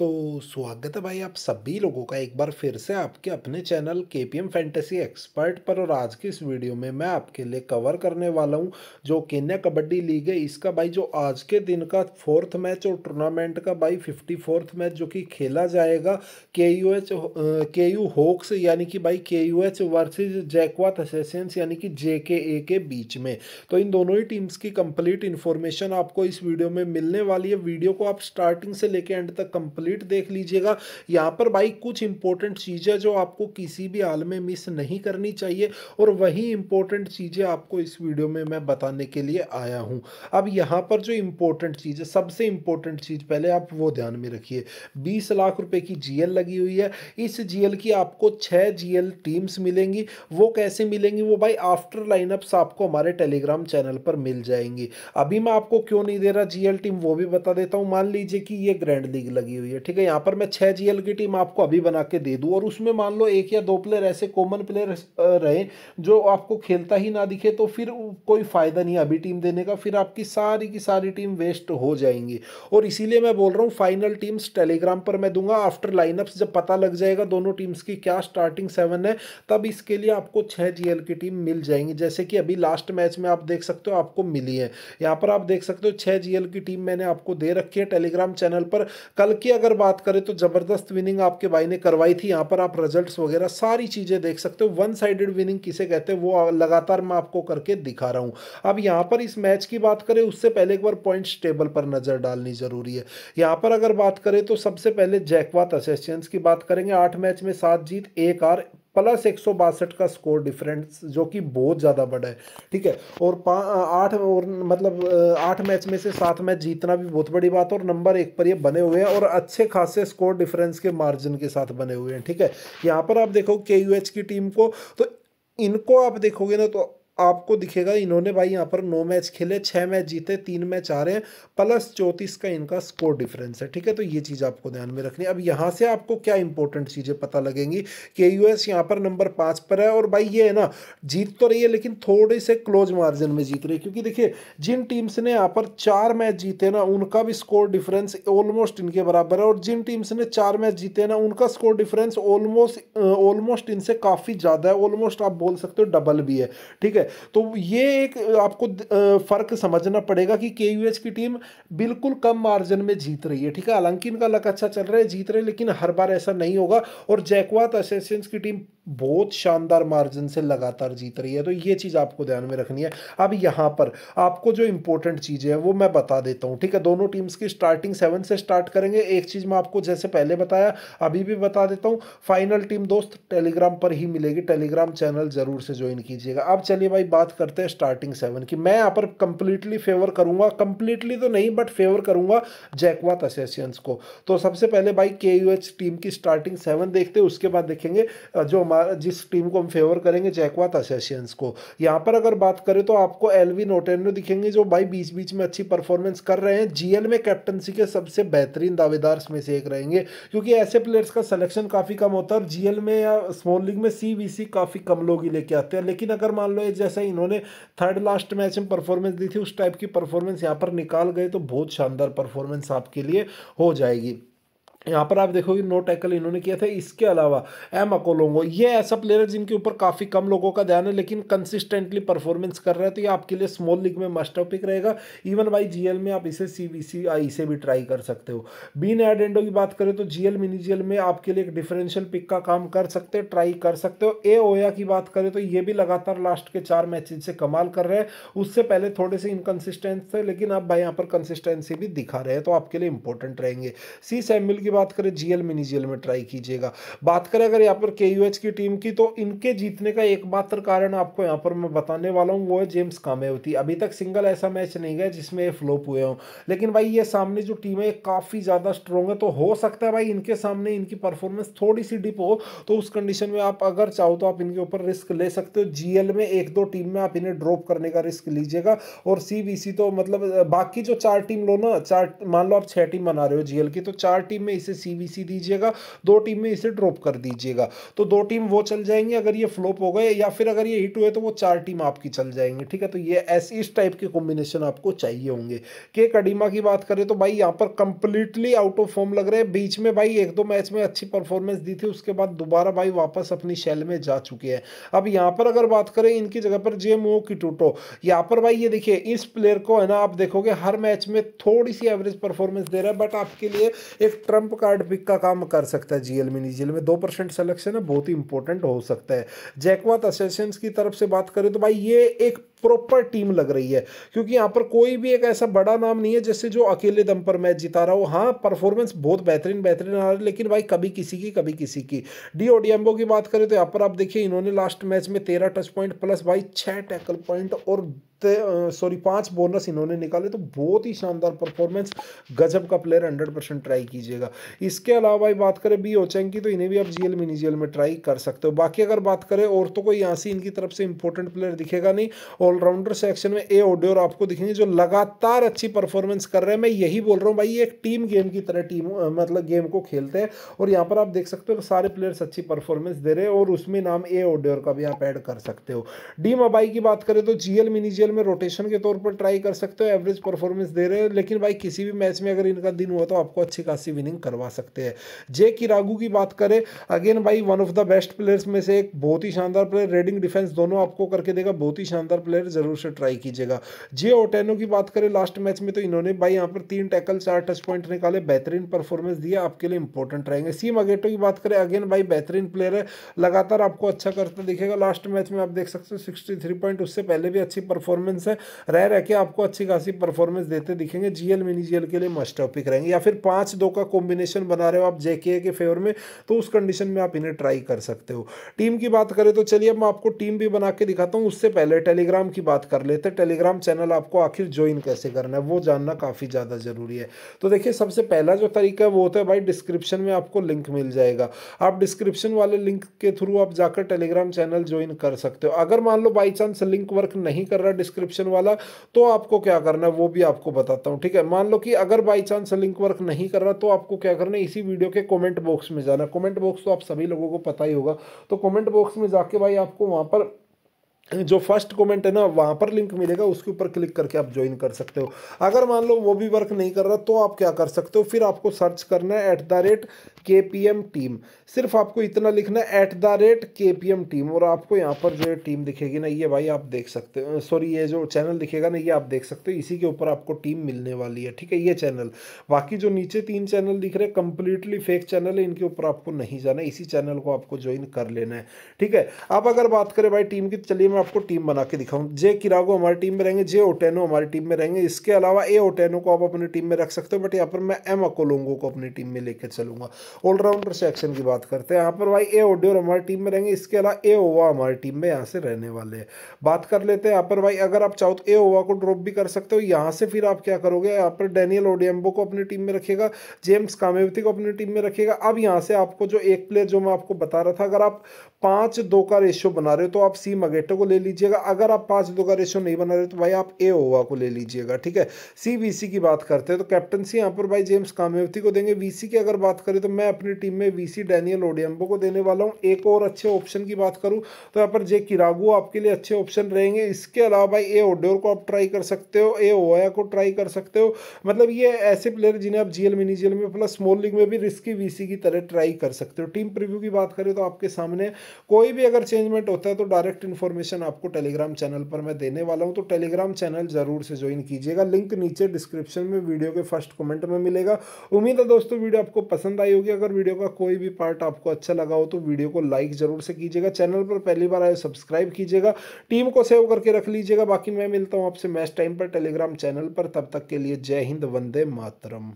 तो स्वागत है भाई आप सभी लोगों का एक बार फिर से आपके अपने चैनल के पी एम फैंटेसी एक्सपर्ट पर और आज की इस वीडियो में मैं आपके लिए कवर करने वाला हूं जो केन्या कबड्डी लीग है इसका भाई जो आज के दिन का फोर्थ मैच और टूर्नामेंट का भाई फिफ्टी फोर्थ मैच जो कि खेला जाएगा K U H K U hawks यानी कि भाई के यू एच वर्सेज जैकवात असेसेंस यानी कि जे के ए के बीच में तो इन दोनों ही टीम्स की कंप्लीट इन्फॉर्मेशन आपको इस वीडियो में मिलने वाली है वीडियो को आप स्टार्टिंग से लेके एंड तक कंप्लीट कंप्लीट देख लीजिएगा यहाँ पर भाई कुछ इंपॉर्टेंट चीज़ें जो आपको किसी भी हाल में मिस नहीं करनी चाहिए और वही इंपॉर्टेंट चीज़ें आपको इस वीडियो में मैं बताने के लिए आया हूँ अब यहाँ पर जो इंपॉर्टेंट चीज़ है सबसे इंपॉर्टेंट चीज़ पहले आप वो ध्यान में रखिए बीस लाख रुपये की जीएल लगी हुई है इस जीएल की आपको छः जीएल टीम्स मिलेंगी वो कैसे मिलेंगी वो भाई आफ्टर लाइनअप्स आपको हमारे टेलीग्राम चैनल पर मिल जाएंगी अभी मैं आपको क्यों नहीं दे रहा जीएल टीम वो भी बता देता हूँ मान लीजिए कि ये ग्रैंड लीग लगी हुई है ठीक है यहाँ पर मैं छः जीएल की टीम आपको अभी बना के दे दूँ और उसमें मान लो एक या दो प्लेयर ऐसे कॉमन प्लेयर रहे जो आपको खेलता ही ना दिखे तो फिर कोई फ़ायदा नहीं अभी टीम देने का फिर आपकी सारी की सारी टीम वेस्ट हो जाएंगी और इसीलिए मैं बोल रहा हूँ फाइनल टीम्स टेलीग्राम पर मैं दूंगा आफ्टर लाइनअप्स जब पता लग जाएगा दोनों टीम्स की क्या स्टार्टिंग सेवन है तब इसके लिए आपको छः जी की टीम मिल जाएंगी जैसे कि अभी लास्ट मैच में आप देख सकते हो आपको मिली है यहाँ पर आप देख सकते हो छः जी की टीम मैंने आपको दे रखी है टेलीग्राम चैनल पर कल की अगर अगर बात करें तो ज़बरदस्त विनिंग आपके भाई ने करवाई थी यहाँ पर आप रिजल्ट्स वगैरह सारी चीज़ें देख सकते हो वन साइडेड विनिंग किसे कहते हैं वो लगातार मैं आपको करके दिखा रहा हूँ अब यहाँ पर इस मैच की बात करें उससे पहले एक बार पॉइंट्स टेबल पर नज़र डालनी ज़रूरी है यहाँ पर अगर बात करें तो सबसे पहले जैकवात असिस्टेंस की बात करेंगे आठ मैच में सात जीत एक आर प्लस एक सौ बासठ का स्कोर डिफरेंस जो कि बहुत ज़्यादा बड़ा है ठीक है और आठ और मतलब आठ मैच में से सात मैच जीतना भी बहुत बड़ी बात है और नंबर एक पर ये बने हुए हैं और अच्छे खासे स्कोर डिफरेंस के मार्जिन के साथ बने हुए हैं ठीक है यहाँ पर आप देखो के की टीम को तो इनको आप देखोगे ना तो आपको दिखेगा इन्होंने भाई यहाँ पर नौ मैच खेले छः मैच जीते तीन मैच आ रहे हैं प्लस चौंतीस का इनका स्कोर डिफरेंस है ठीक है तो ये चीज़ आपको ध्यान में रखनी है अब यहाँ से आपको क्या इंपॉर्टेंट चीज़ें पता लगेंगी के यू एस यहाँ पर नंबर पाँच पर है और भाई ये है ना जीत तो रही है लेकिन थोड़े से क्लोज मार्जिन में जीत रही है क्योंकि देखिए जिन टीम्स ने यहाँ पर चार मैच जीते ना उनका भी स्कोर डिफरेंस ऑलमोस्ट इनके बराबर है और जिन टीम्स ने चार मैच जीते ना उनका स्कोर डिफरेंस ऑलमोस्ट ऑलमोस्ट इनसे काफ़ी ज़्यादा है ऑलमोस्ट आप बोल सकते हो डबल भी है ठीक है तो ये एक आपको फ़र्क समझना पड़ेगा कि के की टीम बिल्कुल कम मार्जिन में जीत रही है ठीक है हालांकि इनका लक अच्छा चल रहा है जीत रहे लेकिन हर बार ऐसा नहीं होगा और जैकवात असेसेंस की टीम बहुत शानदार मार्जिन से लगातार जीत रही है तो ये चीज़ आपको ध्यान में रखनी है अब यहाँ पर आपको जो इंपॉर्टेंट चीज़ें हैं वो मैं बता देता हूँ ठीक है दोनों टीम्स की स्टार्टिंग सेवन से स्टार्ट करेंगे एक चीज़ मैं आपको जैसे पहले बताया अभी भी बता देता हूँ फाइनल टीम दोस्त टेलीग्राम पर ही मिलेगी टेलीग्राम चैनल ज़रूर से ज्वाइन कीजिएगा अब चलिए भाई बात करते हैं स्टार्टिंग सेवन की मैं यहाँ पर कंप्लीटली फेवर करूँगा कंप्लीटली तो नहीं बट फेवर करूँगा जैकवात असेसियंस को तो सबसे पहले भाई के टीम की स्टार्टिंग सेवन देखते उसके बाद देखेंगे जो हमारा जिस टीम को हम फेवर करेंगे जैकवात असेशियंस को यहाँ पर अगर बात करें तो आपको वी ओटेनो दिखेंगे जो भाई बीच बीच में अच्छी परफॉर्मेंस कर रहे हैं जीएल में कैप्टनसी के सबसे बेहतरीन दावेदार में से एक रहेंगे क्योंकि ऐसे प्लेयर्स का सलेक्शन काफ़ी कम होता है और जी में या स्मॉल लीग में सी काफ़ी कम लोग ही लेके आते हैं लेकिन अगर मान लो जैसा इन्होंने थर्ड लास्ट मैच में परफॉर्मेंस दी थी उस टाइप की परफॉर्मेंस यहाँ पर निकाल गए तो बहुत शानदार परफॉर्मेंस आपके लिए हो जाएगी यहाँ पर आप देखोगे नो टैकल इन्होंने किया था इसके अलावा एम अकोलोंगो ये ऐसा प्लेयर है जिनके ऊपर काफ़ी कम लोगों का ध्यान है लेकिन कंसिस्टेंटली परफॉर्मेंस कर रहा है तो ये आपके लिए स्मॉल लीग में मस्ट ऑफ पिक रहेगा इवन बाई जीएल में आप इसे सी बी सी आई से भी ट्राई कर सकते हो बीन एडेंडो की बात करें तो जी एल मिनी एल में आपके लिए एक डिफरेंशियल पिक का काम कर सकते हो ट्राई कर सकते हो ए ओया की बात करें तो ये भी लगातार लास्ट के चार मैचेज से कमाल कर रहे हैं उससे पहले थोड़े से इनकन्सिस्टेंस थे लेकिन आप भाई यहाँ पर कंसिस्टेंसी भी दिखा रहे हैं तो आपके लिए इंपॉर्टेंट रहेंगे सी सैमिल की की बात करें जीएल मिनी जीएल में ट्राई कीजिएगा बात करें अगर यहाँ पर के की टीम की तो इनके जीतने का एकमात्र कारण आपको यहाँ पर मैं बताने वाला हूँ वो है जेम्स कामे होती अभी तक सिंगल ऐसा मैच नहीं गया जिसमें ये फ्लोप हुए हों लेकिन भाई ये सामने जो टीम है काफ़ी ज़्यादा स्ट्रॉन्ग है तो हो सकता है भाई इनके सामने इनकी परफॉर्मेंस थोड़ी सी डिप हो तो उस कंडीशन में आप अगर चाहो तो आप इनके ऊपर रिस्क ले सकते हो जी में एक दो टीम में आप इन्हें ड्रॉप करने का रिस्क लीजिएगा और सी तो मतलब बाकी जो चार टीम लो ना चार मान लो आप छः टीम बना रहे हो जीएल की तो चार टीम में इसे सीबीसी दीजिएगा दो टीम में इसे ड्रॉप कर दीजिएगा तो दो टीम वो चल जाएंगी अगर ये फ्लोप हो गए या फिर अगर ये हिट हुए तो वो चार टीम आपकी चल जाएंगी ठीक है तो ये ऐसे इस टाइप के कॉम्बिनेशन आपको चाहिए होंगे के कडीमा की बात करें तो भाई यहाँ पर कंप्लीटली आउट ऑफ फॉर्म लग रहे हैं बीच में भाई एक दो मैच में अच्छी परफॉर्मेंस दी थी उसके बाद दोबारा भाई वापस अपनी शैल में जा चुके हैं अब यहाँ पर अगर बात करें इनकी जगह पर जे मो की टूटो यहाँ पर भाई ये देखिए इस प्लेयर को है ना आप देखोगे हर मैच में थोड़ी सी एवरेज परफॉर्मेंस दे रहा है बट आपके लिए एक ट्रम्प जंप कार्ड पिक का काम कर सकता है जीएल मिनी जीएल में दो परसेंट सेलेक्शन है बहुत ही इंपॉर्टेंट हो सकता है जैकवात असेसेंस की तरफ से बात करें तो भाई ये एक प्रॉपर टीम लग रही है क्योंकि यहाँ पर कोई भी एक ऐसा बड़ा नाम नहीं है जैसे जो अकेले दम पर मैच जिता रहा हो हाँ परफॉर्मेंस बहुत बेहतरीन बेहतरीन आ रहा है लेकिन भाई कभी किसी की कभी किसी की डी ओडियम्बो की बात करें तो यहाँ पर आप देखिए इन्होंने लास्ट मैच में तेरह टच पॉइंट प्लस भाई छः टैकल पॉइंट और सॉरी पांच बोनस इन्होंने निकाले तो बहुत ही शानदार परफॉर्मेंस गजब का प्लेयर हंड्रेड परसेंट ट्राई कीजिएगा इसके अलावा भाई बात करें बी ओचेंग की तो इन्हें भी आप जीएल मिनी जीएल में ट्राई कर सकते हो बाकी अगर बात करें औरतों को यहाँ से इनकी तरफ से इंपॉर्टेंट प्लेयर दिखेगा नहीं और ऑलराउंडर सेक्शन में ए ओड्योर आपको दिखेंगे जो लगातार अच्छी परफॉर्मेंस कर रहे हैं मैं यही बोल रहा हूँ भाई एक टीम गेम की तरह टीम मतलब गेम को खेलते हैं और यहाँ पर आप देख सकते हो कि सारे प्लेयर्स अच्छी परफॉर्मेंस दे रहे हैं और उसमें नाम ए ओड्योर का भी आप ऐड कर सकते हो डी मबाई की बात करें तो G L mini G L में रोटेशन के तौर पर ट्राई कर सकते हो एवरेज परफॉर्मेंस दे रहे हैं लेकिन भाई किसी भी मैच में अगर इनका दिन हुआ तो आपको अच्छी खासी विनिंग करवा सकते हैं जे की रागू की बात करें अगेन भाई one of the best players में से एक बहुत ही शानदार प्लेयर रेडिंग डिफेंस दोनों आपको करके देगा बहुत ही शानदार प्लेयर प्लेयर जरूर से ट्राई कीजिएगा जे ओटेनो की बात करें लास्ट मैच में तो इन्होंने भाई यहाँ पर तीन टैकल चार टच पॉइंट निकाले बेहतरीन परफॉर्मेंस दिया आपके लिए इंपॉर्टेंट रहेंगे सी मगेटो की बात करें अगेन भाई बेहतरीन प्लेयर है लगातार आपको अच्छा करता दिखेगा लास्ट मैच में आप देख सकते हो सिक्सटी पॉइंट उससे पहले भी अच्छी परफॉर्मेंस है रह रह के आपको अच्छी खासी परफॉर्मेंस देते दिखेंगे जीएल मिनी जीएल के लिए मस्ट टॉपिक रहेंगे या फिर पाँच दो का कॉम्बिनेशन बना रहे हो आप जेके के फेवर में तो उस कंडीशन में आप इन्हें ट्राई कर सकते हो टीम की बात करें तो चलिए मैं आपको टीम भी बना के दिखाता हूँ उससे पहले टेलीग्राम की बात कर लेते हैं टेलीग्राम चैनल आपको आखिर ज्वाइन कैसे करना है वो जानना काफ़ी ज़्यादा ज़रूरी है तो देखिए सबसे पहला जो तरीका है वो होता है भाई डिस्क्रिप्शन में आपको लिंक मिल जाएगा आप डिस्क्रिप्शन वाले लिंक के थ्रू आप जाकर टेलीग्राम चैनल ज्वाइन कर सकते हो अगर मान लो बाई चांस लिंक वर्क नहीं कर रहा डिस्क्रिप्शन वाला तो आपको क्या करना है वो भी आपको बताता हूँ ठीक है मान लो कि अगर बाई चांस लिंक वर्क नहीं कर रहा तो आपको क्या करना है इसी वीडियो के कॉमेंट बॉक्स में जाना कॉमेंट बॉक्स तो आप सभी लोगों को पता ही होगा तो कॉमेंट बॉक्स में जाके भाई आपको वहाँ पर जो फर्स्ट कमेंट है ना वहाँ पर लिंक मिलेगा उसके ऊपर क्लिक करके आप ज्वाइन कर सकते हो अगर मान लो वो भी वर्क नहीं कर रहा तो आप क्या कर सकते हो फिर आपको सर्च करना है at the rate K P M team सिर्फ आपको इतना लिखना है at the rate K P M team और आपको यहाँ पर जो टीम दिखेगी ना ये भाई आप देख सकते हो सॉरी ये जो चैनल दिखेगा ना ये आप देख सकते हो इसी के ऊपर आपको टीम मिलने वाली है ठीक है ये चैनल बाकी जो नीचे तीन चैनल दिख रहे हैं कंप्लीटली फेक चैनल है इनके ऊपर आपको नहीं जाना इसी चैनल को आपको ज्वाइन कर लेना है ठीक है अब अगर बात करें भाई टीम की तो चलिए मैं आपको टीम बना के दिखाऊँ जे किरागो हमारी टीम में रहेंगे जे ओटेनो हमारी टीम में रहेंगे इसके अलावा ए ओटेनो को आप अपनी टीम में रख सकते हो बट यहाँ पर मैं एम अकोलोंगो को अपनी टीम में लेकर चलूंगा ऑलराउंडर सेक्शन की बात करते हैं यहाँ पर भाई ए ओडियोर हमारी टीम में रहेंगे इसके अलावा ए ओवा हमारी टीम में यहाँ से रहने वाले हैं बात कर लेते हैं यहाँ पर भाई अगर आप चाहो तो ए ओवा को ड्रॉप भी कर सकते हो यहाँ से फिर आप क्या करोगे यहाँ पर डैनियल ओडियम्बो को अपनी टीम में रखेगा जेम्स कामेवती को अपनी टीम में रखेगा अब यहाँ से आपको जो एक प्लेयर जो मैं आपको बता रहा था अगर आप पाँच दो का रेशियो बना रहे हो तो आप सी मगेटो को ले लीजिएगा अगर आप पाँच दो का रेशियो नहीं बना रहे तो भाई आप ए ओवा को ले लीजिएगा ठीक है सी वी सी की बात करते हैं तो कैप्टनसी यहाँ पर भाई जेम्स कामेवती को देंगे वी सी की अगर बात करें तो मैं अपनी टीम में वी सी डैनियल ओडियम्बो को देने वाला हूँ एक और अच्छे ऑप्शन की बात करूँ तो यहाँ पर जे किरागू आपके लिए अच्छे ऑप्शन रहेंगे इसके अलावा भाई ए ओडोर को आप ट्राई कर सकते हो ए ओया को ट्राई कर सकते हो मतलब ये ऐसे प्लेयर जिन्हें आप G L mini G L में प्लस स्मॉल लीग में भी रिस्की वी सी की तरह ट्राई कर सकते हो टीम प्रिव्यू की बात करें तो आपके सामने कोई भी अगर चेंजमेंट होता है तो डायरेक्ट इन्फॉर्मेशन आपको टेलीग्राम चैनल पर मैं देने वाला हूँ तो टेलीग्राम चैनल ज़रूर से ज्वाइन कीजिएगा लिंक नीचे डिस्क्रिप्शन में वीडियो के फर्स्ट कमेंट में मिलेगा उम्मीद है दोस्तों वीडियो आपको पसंद आई होगी अगर वीडियो का कोई भी पार्ट आपको अच्छा लगा हो तो वीडियो को लाइक ज़रूर से कीजिएगा चैनल पर पहली बार आए सब्सक्राइब कीजिएगा टीम को सेव करके रख लीजिएगा बाकी मैं मिलता हूँ आपसे मैच टाइम पर टेलीग्राम चैनल पर तब तक के लिए जय हिंद वंदे मातरम